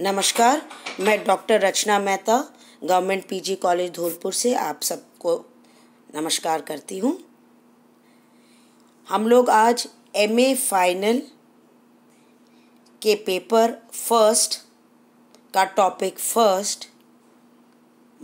नमस्कार मैं doctor Rachna Mehta government PG college Dholpur से आप सबको नमस्कार करती हूँ हम लोग आज एमए फाइनल के पेपर फर्स्ट का टॉपिक फर्स्ट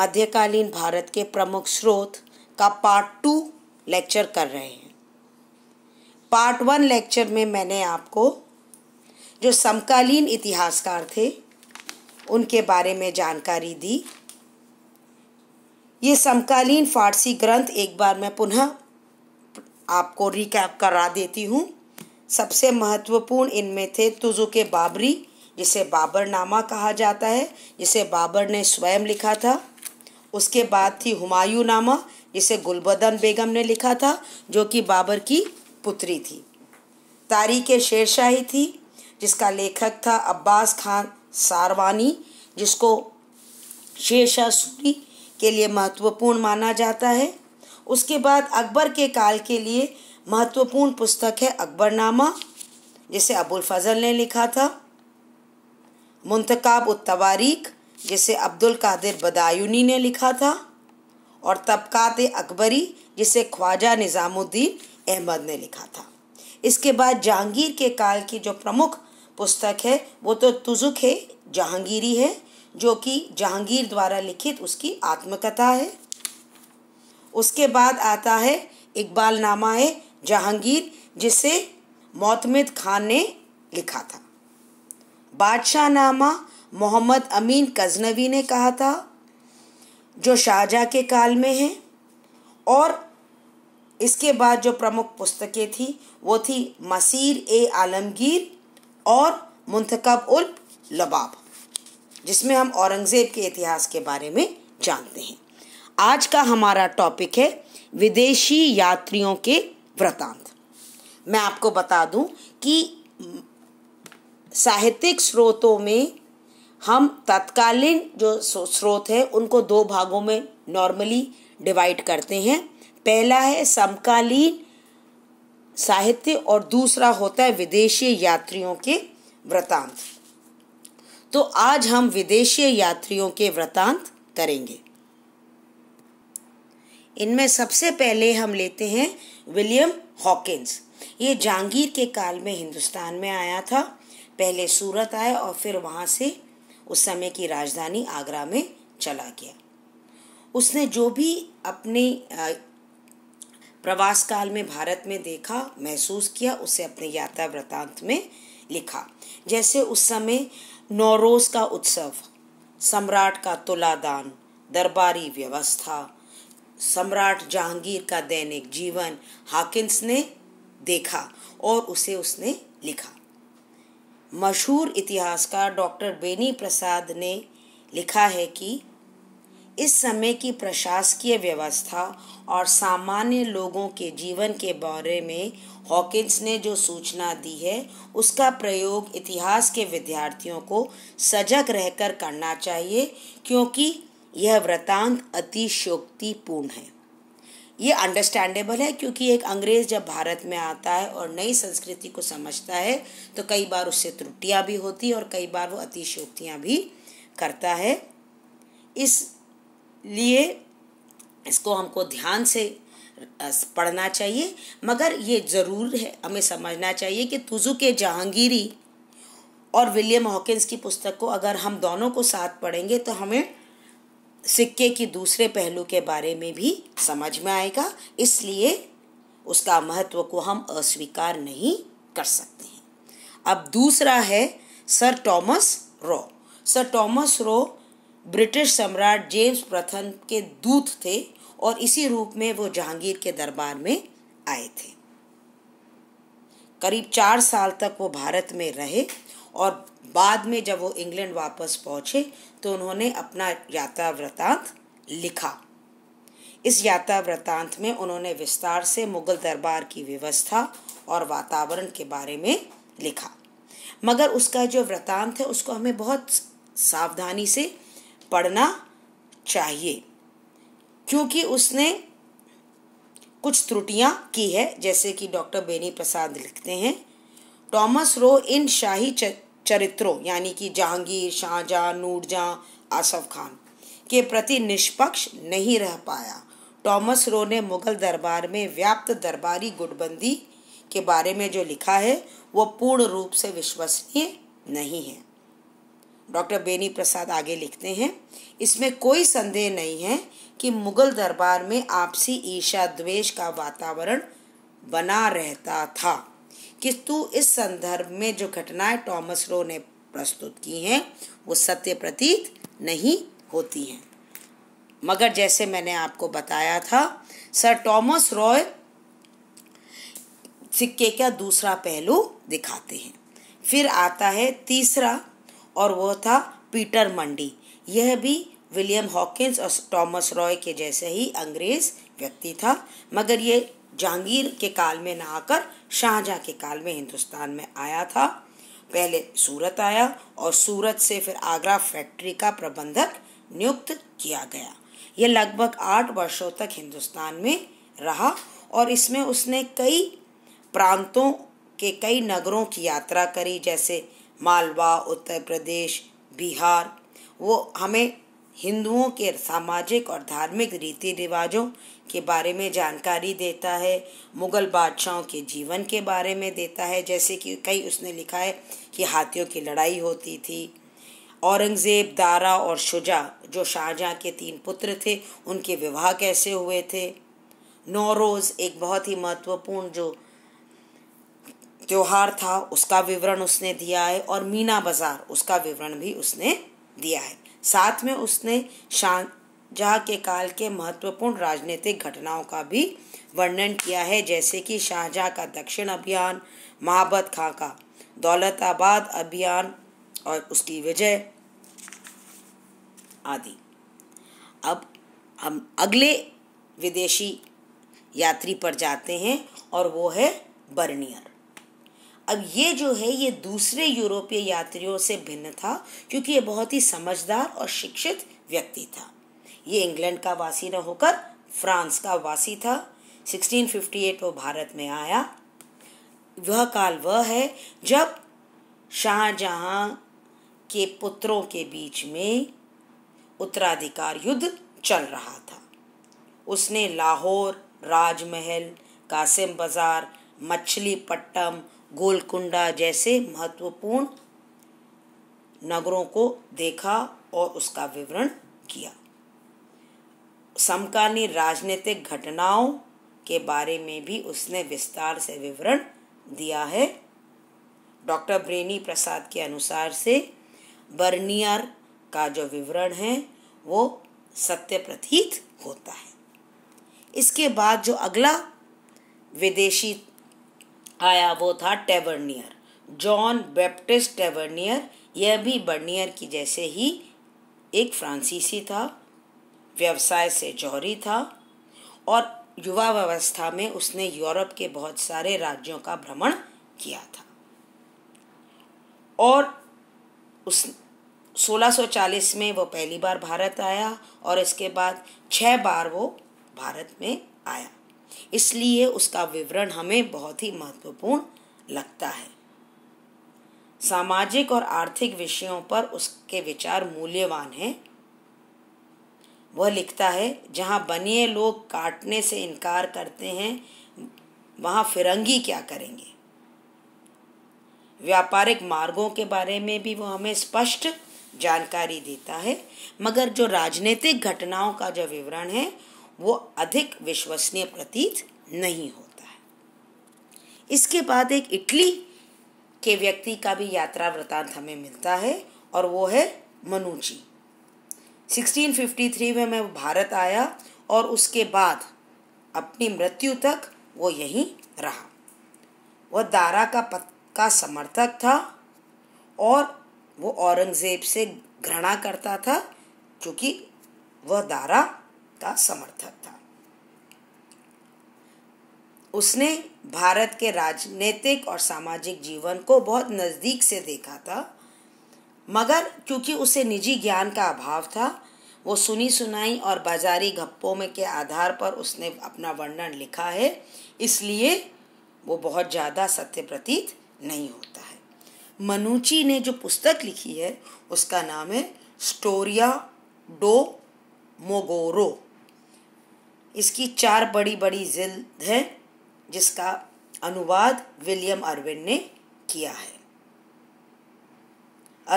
मध्यकालीन भारत के प्रमुख स्रोत का पार्ट टू लेक्चर कर रहे हैं पार्ट वन लेक्चर में मैंने आपको जो समकालीन इतिहासकार थे उनके बारे में जानकारी दी ये समकालीन फारसी ग्रंथ एक बार मैं पुनः आपको रिकैप करा देती हूँ सबसे महत्वपूर्ण इनमें थे तुजु के बाबरी जिसे बाबर नामा कहा जाता है जिसे बाबर ने स्वयं लिखा था उसके बाद थी हुमायूं नामा जिसे गुलबदन बेगम ने लिखा था जो कि बाबर की पुत्री थी तारीख शेरशाही थी जिसका लेखक था अब्बास खान सारवानी जिसको शेषासुरी के लिए महत्वपूर्ण माना जाता है उसके बाद अकबर के काल के लिए महत्वपूर्ण पुस्तक है अकबरनामा जिसे अबुल फजल ने लिखा था मुंतकाब उत्तवारीक जिसे अब्दुल कादिर बदायूनी ने लिखा था और तबक़ात अकबरी जिसे ख्वाजा निज़ामुद्दीन अहमद ने लिखा था इसके बाद जहांगीर के काल की जो प्रमुख पुस्तक है वो तो तुजुक है जहांगीरी है जो कि जहांगीर द्वारा लिखित उसकी आत्मकथा है उसके बाद आता है इकबाल नामा है जहांगीर जिसे मोतमद खान ने लिखा था बादशाह नामा मोहम्मद अमीन कजनवी ने कहा था जो शाहजहाँ के काल में है और इसके बाद जो प्रमुख पुस्तकें थी वो थी मसीर ए आलमगीर और मुंतकब उल लबाब जिसमें हम औरंगज़ेब के इतिहास के बारे में जानते हैं आज का हमारा टॉपिक है विदेशी यात्रियों के वृतांत मैं आपको बता दूं कि साहित्यिक स्रोतों में हम तत्कालीन जो स्रोत है उनको दो भागों में नॉर्मली डिवाइड करते हैं पहला है समकालीन साहित्य और दूसरा होता है विदेशी यात्रियों के वृतांत तो आज हम विदेशी यात्रियों के वृतांत करेंगे इनमें सबसे पहले हम लेते हैं विलियम हॉकिंस ये जहांगीर के काल में हिंदुस्तान में आया था पहले सूरत आया और फिर वहाँ से उस समय की राजधानी आगरा में चला गया उसने जो भी अपनी प्रवास काल में भारत में देखा महसूस किया उसे अपने यात्रा वृतांत में लिखा जैसे उस समय नौरोज का उत्सव सम्राट का तुलादान दरबारी व्यवस्था सम्राट जहांगीर का दैनिक जीवन हाकिंस ने देखा और उसे उसने लिखा मशहूर इतिहासकार डॉक्टर बेनी प्रसाद ने लिखा है कि इस समय की प्रशासकीय व्यवस्था और सामान्य लोगों के जीवन के बारे में हॉकिंस ने जो सूचना दी है उसका प्रयोग इतिहास के विद्यार्थियों को सजग रहकर करना चाहिए क्योंकि यह वृतांत अतिशोक्तिपूर्ण है ये अंडरस्टैंडेबल है क्योंकि एक अंग्रेज़ जब भारत में आता है और नई संस्कृति को समझता है तो कई बार उससे त्रुटियाँ भी होती और कई बार वो अतिशोक्तियाँ भी करता है इस लिए इसको हमको ध्यान से पढ़ना चाहिए मगर ये ज़रूर है हमें समझना चाहिए कि तुजु के जहांगीरी और विलियम हॉकिंस की पुस्तक को अगर हम दोनों को साथ पढ़ेंगे तो हमें सिक्के की दूसरे पहलू के बारे में भी समझ में आएगा इसलिए उसका महत्व को हम अस्वीकार नहीं कर सकते हैं अब दूसरा है sir Thomas Roe sir Thomas Roe British सम्राट जेम्स प्रथम के दूत थे और इसी रूप में वो जहांगीर के दरबार में आए थे करीब चार साल तक वो भारत में रहे और बाद में जब वो इंग्लैंड वापस पहुँचे तो उन्होंने अपना यात्रा वृतांत लिखा इस यात्रा वृतांत में उन्होंने विस्तार से मुगल दरबार की व्यवस्था और वातावरण के बारे में लिखा मगर उसका जो वृतांत है उसको हमें बहुत सावधानी से पढ़ना चाहिए क्योंकि उसने कुछ त्रुटियां की है जैसे कि डॉक्टर बेनी प्रसाद लिखते हैं टॉमस रो इन शाही चरित्रों यानी कि जहांगीर शाहजहाँ नूरजहां आसफ खान के प्रति निष्पक्ष नहीं रह पाया टॉमस रो ने मुगल दरबार में व्याप्त दरबारी गुटबंदी के बारे में जो लिखा है वो पूर्ण रूप से विश्वसनीय नहीं है डॉक्टर बेनी प्रसाद आगे लिखते हैं इसमें कोई संदेह नहीं है कि मुगल दरबार में आपसी ईर्षा द्वेष का वातावरण बना रहता था किंतु इस संदर्भ में जो घटनाएं टॉमस रो ने प्रस्तुत की हैं वो सत्य प्रतीत नहीं होती हैं मगर जैसे मैंने आपको बताया था सर टॉमस रॉय सिक्के का दूसरा पहलू दिखाते हैं फिर आता है तीसरा और वह था पीटर मंडी यह भी विलियम हॉकिंस और टॉमस रॉय के जैसे ही अंग्रेज व्यक्ति था मगर ये जहांगीर के काल में ना आकर शाहजहाँ के काल में हिंदुस्तान में आया था पहले सूरत आया और सूरत से फिर आगरा फैक्ट्री का प्रबंधक नियुक्त किया गया यह लगभग आठ वर्षों तक हिंदुस्तान में रहा और इसमें उसने कई प्रांतों के कई नगरों की यात्रा करी जैसे मालवा उत्तर प्रदेश बिहार वो हमें हिंदुओं के सामाजिक और धार्मिक रीति रिवाजों के बारे में जानकारी देता है मुग़ल बादशाहों के जीवन के बारे में देता है जैसे कि कई उसने लिखा है कि हाथियों की लड़ाई होती थी औरंगज़ेब दारा और शुजा जो शाहजहाँ के तीन पुत्र थे उनके विवाह कैसे हुए थे नौरोज़ एक बहुत ही महत्वपूर्ण जो त्योहार था उसका विवरण उसने दिया है और मीना बाजार उसका विवरण भी उसने दिया है साथ में उसने शाहजहाँ के काल के महत्वपूर्ण राजनीतिक घटनाओं का भी वर्णन किया है जैसे कि शाहजहाँ का दक्षिण अभियान महाबत खां का दौलताबाद अभियान और उसकी विजय आदि अब हम अगले विदेशी यात्री पर जाते हैं और वो है बर्नियर अब ये जो है ये दूसरे यूरोपीय यात्रियों से भिन्न था क्योंकि ये बहुत ही समझदार और शिक्षित व्यक्ति था ये इंग्लैंड का वासी न होकर फ्रांस का वासी था 1658 वो भारत में आया वह काल वह है जब शाहजहाँ के पुत्रों के बीच में उत्तराधिकार युद्ध चल रहा था उसने लाहौर राजमहल कासिम बाजार मछलीपट्टम गोलकुंडा जैसे महत्वपूर्ण नगरों को देखा और उसका विवरण किया समकालीन राजनीतिक घटनाओं के बारे में भी उसने विस्तार से विवरण दिया है डॉक्टर ब्रेनी प्रसाद के अनुसार से बर्नियर का जो विवरण है वो सत्य प्रतीत होता है इसके बाद जो अगला विदेशी आया वो था टेवर्नियर जॉन बैप्टिस्ट टेवर्नियर यह भी बर्नियर की जैसे ही एक फ्रांसीसी था व्यवसाय से जौहरी था और युवा व्यवस्था में उसने यूरोप के बहुत सारे राज्यों का भ्रमण किया था और उस 1640 में वो पहली बार भारत आया और इसके बाद छः बार वो भारत में आया इसलिए उसका विवरण हमें बहुत ही महत्वपूर्ण लगता है सामाजिक और आर्थिक विषयों पर उसके विचार मूल्यवान हैं वह लिखता है जहाँ बनिए लोग काटने से इनकार करते हैं वहाँ फिरंगी क्या करेंगे व्यापारिक मार्गों के बारे में भी वो हमें स्पष्ट जानकारी देता है मगर जो राजनीतिक घटनाओं का जो विवरण है वो अधिक विश्वसनीय प्रतीत नहीं होता है इसके बाद एक इटली के व्यक्ति का भी यात्रा वृतांत हमें मिलता है और वो है मनुची 1653 में मैं भारत आया और उसके बाद अपनी मृत्यु तक वो यहीं रहा वह दारा का पत का समर्थक था और वो औरंगज़ेब से घृणा करता था क्योंकि वह दारा का समर्थक था उसने भारत के राजनीतिक और सामाजिक जीवन को बहुत नज़दीक से देखा था मगर क्योंकि उसे निजी ज्ञान का अभाव था वो सुनी सुनाई और बाजारी गप्पों में के आधार पर उसने अपना वर्णन लिखा है इसलिए वो बहुत ज़्यादा सत्य प्रतीत नहीं होता है मनुची ने जो पुस्तक लिखी है उसका नाम है स्टोरिया डो मोगोरो इसकी चार बड़ी बड़ी जिल्द है जिसका अनुवाद विलियम अरविंद ने किया है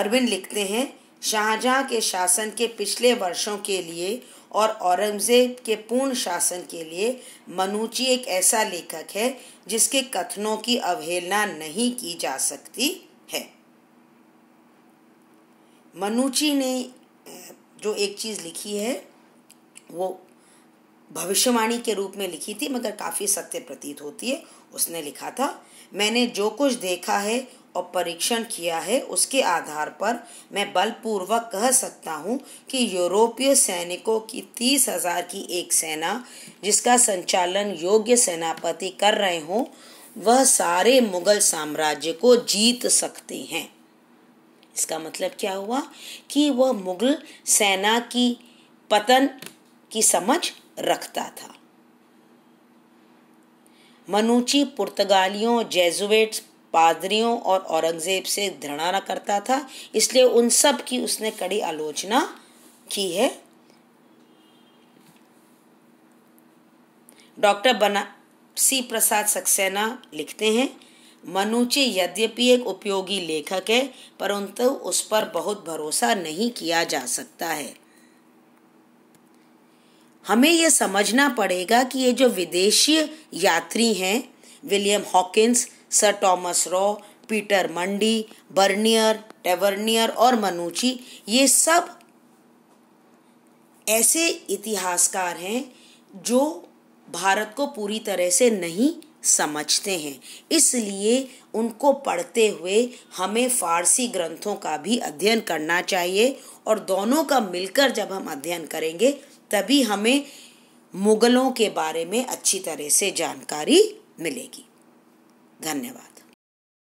अरविंद लिखते हैं शाहजहां के शासन के पिछले वर्षों के लिए और औरंगज़ेब के पूर्ण शासन के लिए मनुची एक ऐसा लेखक है जिसके कथनों की अवहेलना नहीं की जा सकती है मनुची ने जो एक चीज़ लिखी है वो भविष्यवाणी के रूप में लिखी थी मगर काफ़ी सत्य प्रतीत होती है उसने लिखा था मैंने जो कुछ देखा है और परीक्षण किया है उसके आधार पर मैं बलपूर्वक कह सकता हूँ कि यूरोपीय सैनिकों की तीस हजार की एक सेना जिसका संचालन योग्य सेनापति कर रहे हों वह सारे मुगल साम्राज्य को जीत सकते हैं इसका मतलब क्या हुआ कि वह मुगल सेना की पतन की समझ रखता था मनुची पुर्तगालियों जेजुएट्स पादरियों और औरंगज़ेब से घृणा न करता था इसलिए उन सब की उसने कड़ी आलोचना की है डॉक्टर बनासी प्रसाद सक्सेना लिखते हैं मनुची यद्यपि एक उपयोगी लेखक है परंतु उस पर बहुत भरोसा नहीं किया जा सकता है हमें ये समझना पड़ेगा कि ये जो विदेशी यात्री हैं William Hawkins sir Thomas Roe Peter Mundy Bernier Tavernier और मनुची ये सब ऐसे इतिहासकार हैं जो भारत को पूरी तरह से नहीं समझते हैं इसलिए उनको पढ़ते हुए हमें फारसी ग्रंथों का भी अध्ययन करना चाहिए और दोनों का मिलकर जब हम अध्ययन करेंगे तभी हमें मुगलों के बारे में अच्छी तरह से जानकारी मिलेगी धन्यवाद